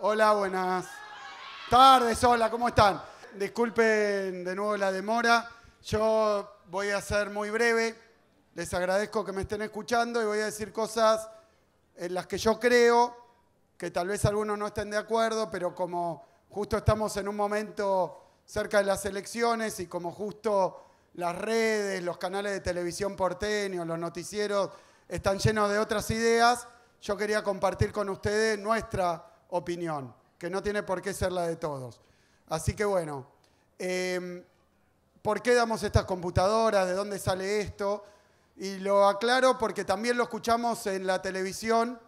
Hola, buenas tardes, hola, ¿cómo están? Disculpen de nuevo la demora, yo voy a ser muy breve, les agradezco que me estén escuchando y voy a decir cosas en las que yo creo, que tal vez algunos no estén de acuerdo, pero como justo estamos en un momento cerca de las elecciones y como justo las redes, los canales de televisión porteños, los noticieros están llenos de otras ideas, yo quería compartir con ustedes nuestra opinión, que no tiene por qué ser la de todos. Así que bueno, em, ¿por qué damos estas computadoras? ¿De dónde sale esto? Y lo aclaro porque también lo escuchamos en la televisión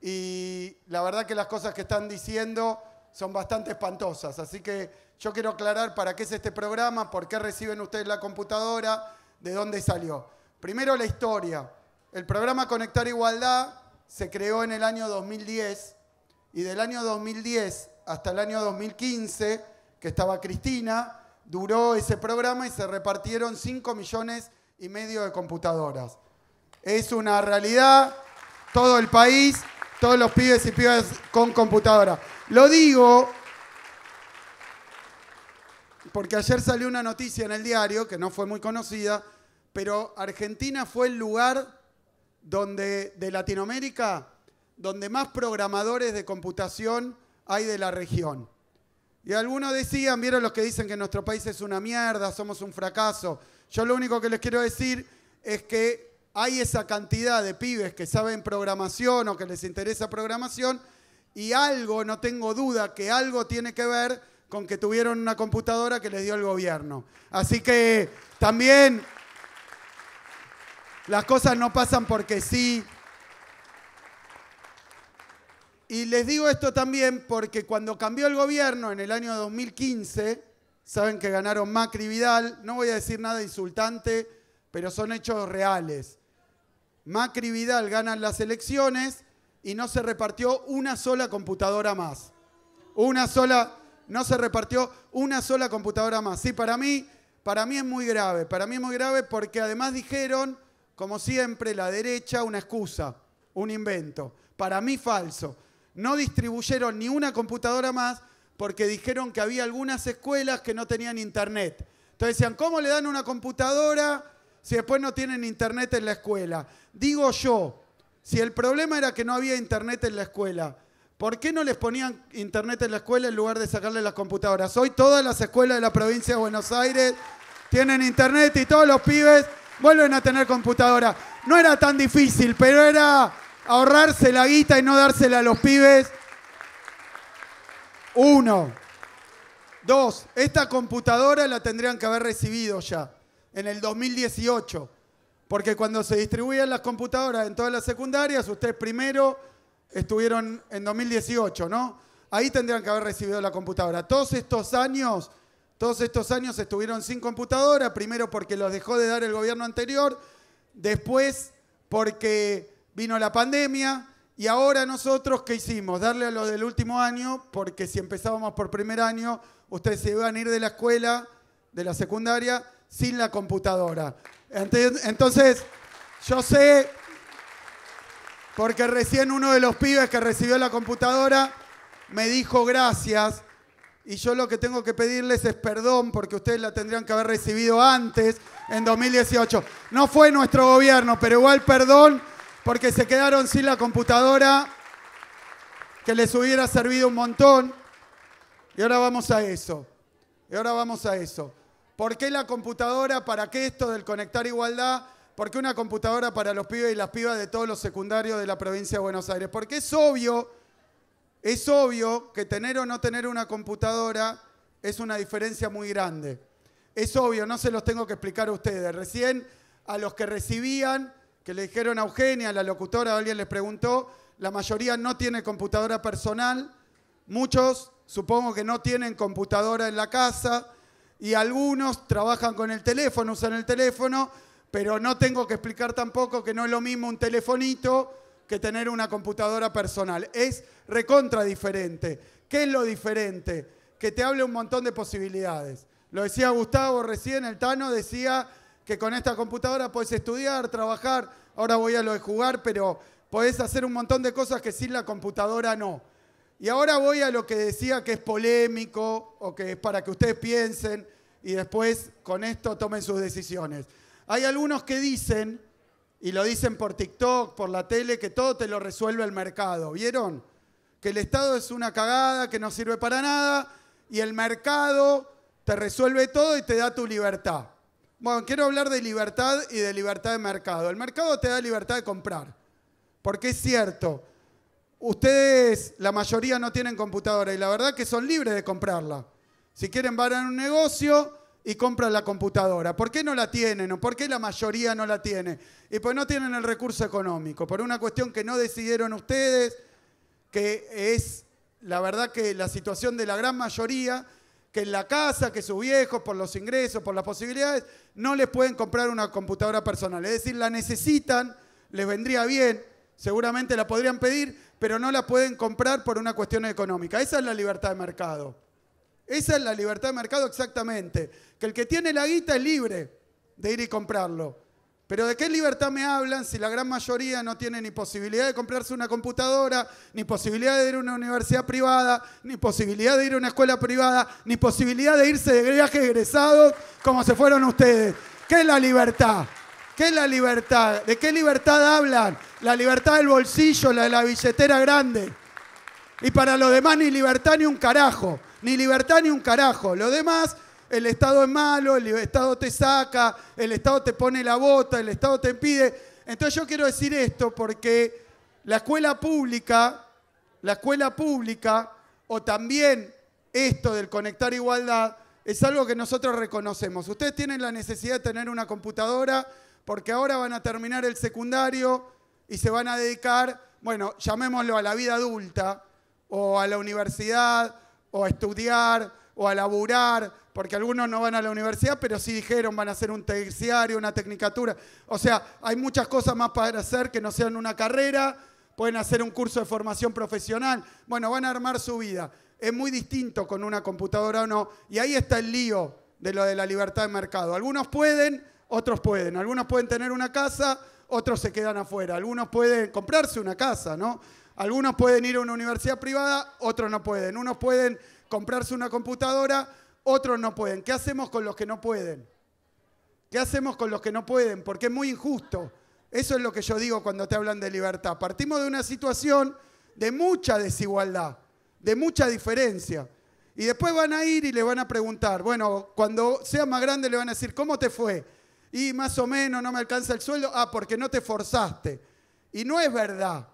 y la verdad que las cosas que están diciendo son bastante espantosas. Así que yo quiero aclarar para qué es este programa, por qué reciben ustedes la computadora, de dónde salió. Primero la historia. El programa Conectar Igualdad se creó en el año 2010 y del año 2010 hasta el año 2015, que estaba Cristina, duró ese programa y se repartieron 5 millones y medio de computadoras. Es una realidad, todo el país, todos los pibes y pibas con computadora. Lo digo porque ayer salió una noticia en el diario que no fue muy conocida, pero Argentina fue el lugar donde de Latinoamérica donde más programadores de computación hay de la región. Y algunos decían, vieron los que dicen que nuestro país es una mierda, somos un fracaso. Yo lo único que les quiero decir es que hay esa cantidad de pibes que saben programación o que les interesa programación y algo, no tengo duda, que algo tiene que ver con que tuvieron una computadora que les dio el gobierno. Así que también las cosas no pasan porque sí, y les digo esto también porque cuando cambió el gobierno en el año 2015, saben que ganaron Macri Vidal, no voy a decir nada insultante, pero son hechos reales. Macri Vidal ganan las elecciones y no se repartió una sola computadora más. Una sola, no se repartió una sola computadora más. Sí, para mí, para mí es muy grave, para mí es muy grave porque además dijeron, como siempre, la derecha una excusa, un invento. Para mí falso no distribuyeron ni una computadora más porque dijeron que había algunas escuelas que no tenían internet. Entonces decían, ¿cómo le dan una computadora si después no tienen internet en la escuela? Digo yo, si el problema era que no había internet en la escuela, ¿por qué no les ponían internet en la escuela en lugar de sacarle las computadoras? Hoy todas las escuelas de la provincia de Buenos Aires tienen internet y todos los pibes vuelven a tener computadora. No era tan difícil, pero era ahorrarse la guita y no dársela a los pibes. Uno. Dos, esta computadora la tendrían que haber recibido ya, en el 2018. Porque cuando se distribuían las computadoras en todas las secundarias, ustedes primero estuvieron en 2018, ¿no? Ahí tendrían que haber recibido la computadora. Todos estos años, todos estos años estuvieron sin computadora, primero porque los dejó de dar el gobierno anterior, después porque vino la pandemia y ahora nosotros, ¿qué hicimos? Darle a los del último año, porque si empezábamos por primer año, ustedes se iban a ir de la escuela, de la secundaria, sin la computadora. Entonces, yo sé, porque recién uno de los pibes que recibió la computadora me dijo gracias, y yo lo que tengo que pedirles es perdón, porque ustedes la tendrían que haber recibido antes, en 2018. No fue nuestro gobierno, pero igual perdón porque se quedaron sin la computadora que les hubiera servido un montón. Y ahora vamos a eso. Y ahora vamos a eso. ¿Por qué la computadora? ¿Para qué esto del conectar igualdad? ¿Por qué una computadora para los pibes y las pibas de todos los secundarios de la provincia de Buenos Aires? Porque es obvio, es obvio que tener o no tener una computadora es una diferencia muy grande. Es obvio, no se los tengo que explicar a ustedes. Recién a los que recibían que le dijeron a Eugenia, la locutora, alguien les preguntó, la mayoría no tiene computadora personal, muchos supongo que no tienen computadora en la casa y algunos trabajan con el teléfono, usan el teléfono, pero no tengo que explicar tampoco que no es lo mismo un telefonito que tener una computadora personal. Es recontra diferente. ¿Qué es lo diferente? Que te hable un montón de posibilidades. Lo decía Gustavo recién, el Tano decía que con esta computadora puedes estudiar, trabajar, ahora voy a lo de jugar, pero podés hacer un montón de cosas que sin la computadora no. Y ahora voy a lo que decía que es polémico o que es para que ustedes piensen y después con esto tomen sus decisiones. Hay algunos que dicen, y lo dicen por TikTok, por la tele, que todo te lo resuelve el mercado. ¿Vieron? Que el Estado es una cagada, que no sirve para nada, y el mercado te resuelve todo y te da tu libertad. Bueno, quiero hablar de libertad y de libertad de mercado. El mercado te da libertad de comprar, porque es cierto, ustedes, la mayoría no tienen computadora y la verdad que son libres de comprarla. Si quieren, van a un negocio y compran la computadora. ¿Por qué no la tienen o por qué la mayoría no la tiene? Y pues no tienen el recurso económico, por una cuestión que no decidieron ustedes, que es la verdad que la situación de la gran mayoría que en la casa, que sus viejos, por los ingresos, por las posibilidades, no les pueden comprar una computadora personal. Es decir, la necesitan, les vendría bien, seguramente la podrían pedir, pero no la pueden comprar por una cuestión económica. Esa es la libertad de mercado. Esa es la libertad de mercado exactamente. Que el que tiene la guita es libre de ir y comprarlo. Pero ¿de qué libertad me hablan si la gran mayoría no tiene ni posibilidad de comprarse una computadora, ni posibilidad de ir a una universidad privada, ni posibilidad de ir a una escuela privada, ni posibilidad de irse de viaje egresado como se fueron ustedes? ¿Qué es la libertad? ¿Qué es la libertad? ¿De qué libertad hablan? La libertad del bolsillo, la de la billetera grande. Y para los demás ni libertad ni un carajo, ni libertad ni un carajo. Lo demás el Estado es malo, el Estado te saca, el Estado te pone la bota, el Estado te impide. Entonces yo quiero decir esto porque la escuela pública, la escuela pública o también esto del conectar igualdad es algo que nosotros reconocemos. Ustedes tienen la necesidad de tener una computadora porque ahora van a terminar el secundario y se van a dedicar, bueno, llamémoslo a la vida adulta o a la universidad o a estudiar o a laburar porque algunos no van a la universidad, pero sí dijeron van a hacer un terciario, una tecnicatura. O sea, hay muchas cosas más para hacer que no sean una carrera, pueden hacer un curso de formación profesional, bueno, van a armar su vida. Es muy distinto con una computadora o no, y ahí está el lío de lo de la libertad de mercado. Algunos pueden, otros pueden. Algunos pueden tener una casa, otros se quedan afuera. Algunos pueden comprarse una casa, ¿no? Algunos pueden ir a una universidad privada, otros no pueden. Unos pueden comprarse una computadora, otros no pueden. ¿Qué hacemos con los que no pueden? ¿Qué hacemos con los que no pueden? Porque es muy injusto. Eso es lo que yo digo cuando te hablan de libertad. Partimos de una situación de mucha desigualdad, de mucha diferencia. Y después van a ir y le van a preguntar, bueno, cuando sea más grande le van a decir, ¿cómo te fue? Y más o menos no me alcanza el sueldo, ah, porque no te forzaste. Y no es verdad,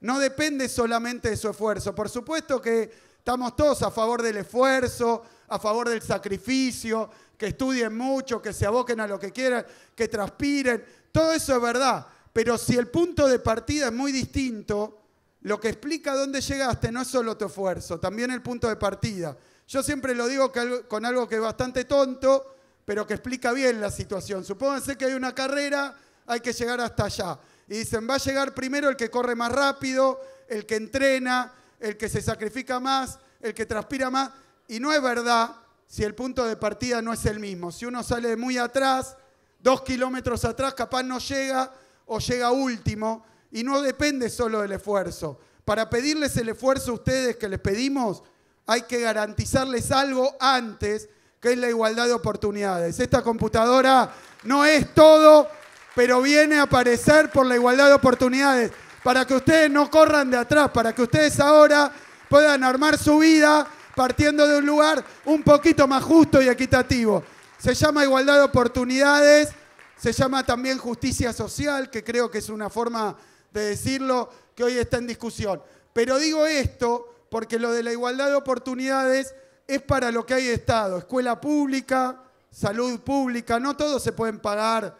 no depende solamente de su esfuerzo. Por supuesto que estamos todos a favor del esfuerzo, a favor del sacrificio, que estudien mucho, que se aboquen a lo que quieran, que transpiren. Todo eso es verdad. Pero si el punto de partida es muy distinto, lo que explica dónde llegaste no es solo tu esfuerzo, también el punto de partida. Yo siempre lo digo con algo que es bastante tonto, pero que explica bien la situación. Supónganse que hay una carrera, hay que llegar hasta allá. Y dicen, va a llegar primero el que corre más rápido, el que entrena, el que se sacrifica más, el que transpira más y no es verdad si el punto de partida no es el mismo. Si uno sale muy atrás, dos kilómetros atrás, capaz no llega o llega último y no depende solo del esfuerzo. Para pedirles el esfuerzo a ustedes que les pedimos, hay que garantizarles algo antes, que es la igualdad de oportunidades. Esta computadora no es todo, pero viene a aparecer por la igualdad de oportunidades, para que ustedes no corran de atrás, para que ustedes ahora puedan armar su vida partiendo de un lugar un poquito más justo y equitativo. Se llama igualdad de oportunidades, se llama también justicia social, que creo que es una forma de decirlo que hoy está en discusión. Pero digo esto porque lo de la igualdad de oportunidades es para lo que hay Estado, escuela pública, salud pública, no todos se pueden pagar,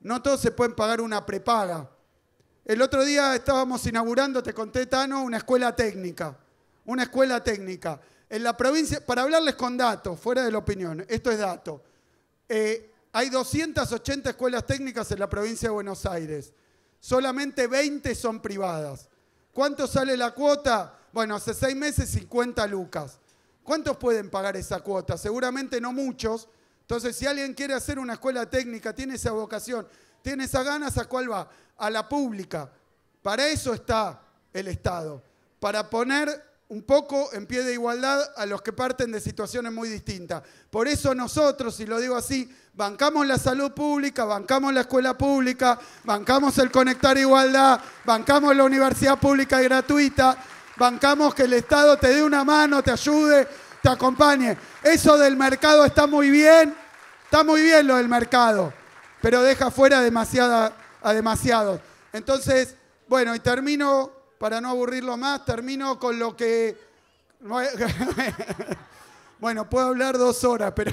no todos se pueden pagar una prepaga. El otro día estábamos inaugurando, te conté Tano, una escuela técnica, una escuela técnica. En la provincia, para hablarles con datos, fuera de la opinión, esto es dato. Eh, hay 280 escuelas técnicas en la provincia de Buenos Aires. Solamente 20 son privadas. ¿Cuánto sale la cuota? Bueno, hace seis meses 50 lucas. ¿Cuántos pueden pagar esa cuota? Seguramente no muchos. Entonces, si alguien quiere hacer una escuela técnica, tiene esa vocación, tiene esas ganas, ¿a cuál va? A la pública. Para eso está el Estado, para poner un poco en pie de igualdad a los que parten de situaciones muy distintas. Por eso nosotros, y lo digo así, bancamos la salud pública, bancamos la escuela pública, bancamos el conectar igualdad, bancamos la universidad pública y gratuita, bancamos que el Estado te dé una mano, te ayude, te acompañe. Eso del mercado está muy bien, está muy bien lo del mercado, pero deja fuera a demasiados. Entonces, bueno, y termino para no aburrirlo más, termino con lo que... Bueno, puedo hablar dos horas, pero...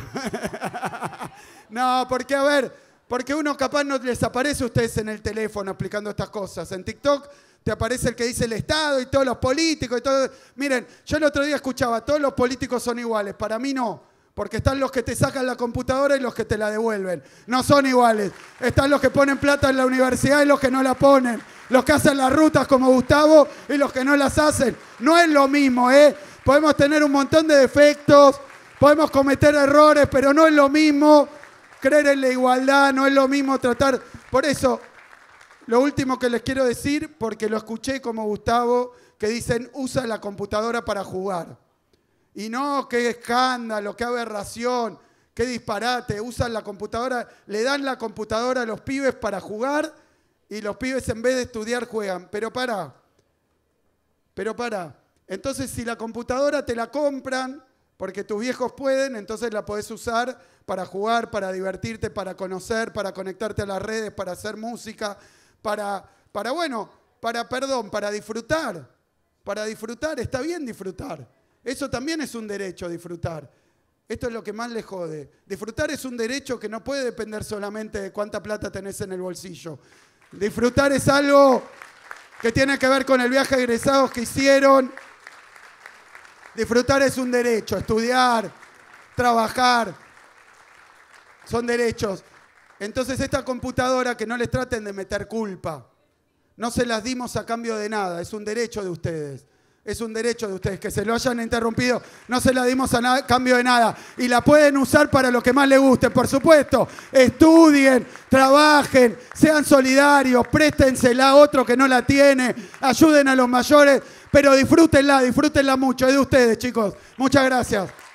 No, porque a ver, porque uno capaz no les aparece a ustedes en el teléfono explicando estas cosas. En TikTok te aparece el que dice el Estado y todos los políticos y todo. Miren, yo el otro día escuchaba, todos los políticos son iguales. Para mí no. Porque están los que te sacan la computadora y los que te la devuelven. No son iguales. Están los que ponen plata en la universidad y los que no la ponen. Los que hacen las rutas como Gustavo y los que no las hacen. No es lo mismo, ¿eh? Podemos tener un montón de defectos, podemos cometer errores, pero no es lo mismo creer en la igualdad, no es lo mismo tratar... Por eso, lo último que les quiero decir, porque lo escuché como Gustavo, que dicen, usa la computadora para jugar. Y no, qué escándalo, qué aberración, qué disparate. Usan la computadora, le dan la computadora a los pibes para jugar y los pibes en vez de estudiar juegan. Pero para, pero para. Entonces si la computadora te la compran porque tus viejos pueden, entonces la podés usar para jugar, para divertirte, para conocer, para conectarte a las redes, para hacer música, para, para bueno, para, perdón, para disfrutar. Para disfrutar, está bien disfrutar. Eso también es un derecho, disfrutar. Esto es lo que más les jode. Disfrutar es un derecho que no puede depender solamente de cuánta plata tenés en el bolsillo. Disfrutar es algo que tiene que ver con el viaje de egresados que hicieron. Disfrutar es un derecho. Estudiar, trabajar, son derechos. Entonces esta computadora que no les traten de meter culpa. No se las dimos a cambio de nada, es un derecho de ustedes. Es un derecho de ustedes que se lo hayan interrumpido. No se la dimos a cambio de nada. Y la pueden usar para lo que más les guste, por supuesto. Estudien, trabajen, sean solidarios, préstensela a otro que no la tiene, ayuden a los mayores, pero disfrútenla, disfrútenla mucho. Es de ustedes, chicos. Muchas gracias.